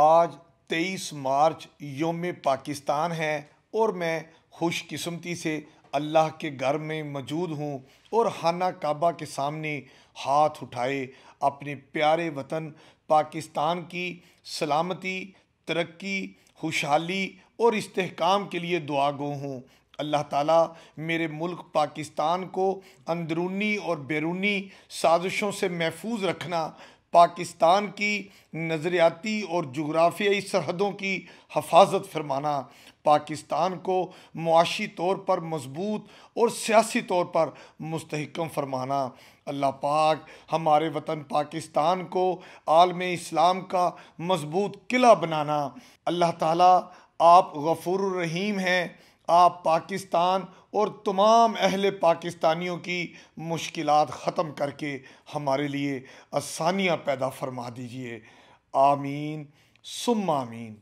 आज 23 मार्च योम पाकिस्तान है और मैं खुशकस्मती से अल्लाह के घर में मौजूद हूँ और हाना काबा के सामने हाथ उठाए अपने प्यारे वतन पाकिस्तान की सलामती तरक्की खुशहाली और इस्तेकाम के लिए दुआ गो हूँ अल्लाह ताला मेरे मुल्क पाकिस्तान को अंदरूनी और बैरूनी साजिशों से महफूज रखना पाकिस्तान की नज़रियाती और जगराफियाई सरहदों की हफाजत फरमाना पाकिस्तान को मुआशी तौर पर मजबूत और सियासी तौर पर मस्तकम फरमाना अल्लाह पाक हमारे वतन पाकिस्तान को आलम इस्लाम का मजबूत किला बनाना अल्लाह ताला आप गफूर रहीम हैं आप पाकिस्तान और तमाम अहल पाकिस्तानियों की मुश्किल ख़त्म करके हमारे लिए आसानियाँ पैदा फरमा दीजिए आमीन सुम आमीन